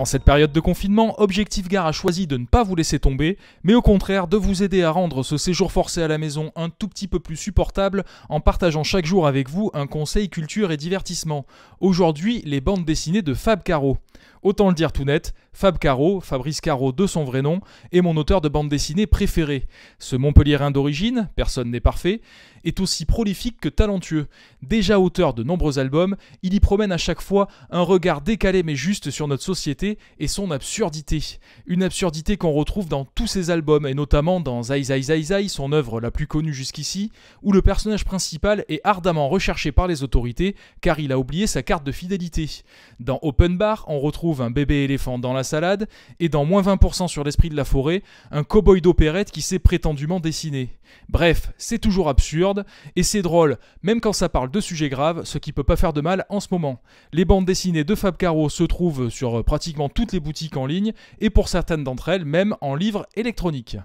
En cette période de confinement, Objectif Gare a choisi de ne pas vous laisser tomber, mais au contraire de vous aider à rendre ce séjour forcé à la maison un tout petit peu plus supportable en partageant chaque jour avec vous un conseil culture et divertissement. Aujourd'hui, les bandes dessinées de Fab Caro. Autant le dire tout net, Fab Caro, Fabrice Caro de son vrai nom, est mon auteur de bande dessinée préféré. Ce Montpelliérain d'origine, personne n'est parfait, est aussi prolifique que talentueux. Déjà auteur de nombreux albums, il y promène à chaque fois un regard décalé mais juste sur notre société et son absurdité. Une absurdité qu'on retrouve dans tous ses albums et notamment dans Zai Zai Zai son œuvre la plus connue jusqu'ici, où le personnage principal est ardemment recherché par les autorités car il a oublié sa carte de fidélité. Dans Open Bar, on retrouve un bébé éléphant dans la salade, et dans moins 20% sur l'esprit de la forêt, un cow-boy d'opérette qui s'est prétendument dessiné. Bref, c'est toujours absurde, et c'est drôle, même quand ça parle de sujets graves, ce qui peut pas faire de mal en ce moment. Les bandes dessinées de Fab Caro se trouvent sur euh, pratiquement toutes les boutiques en ligne, et pour certaines d'entre elles, même en livres électroniques.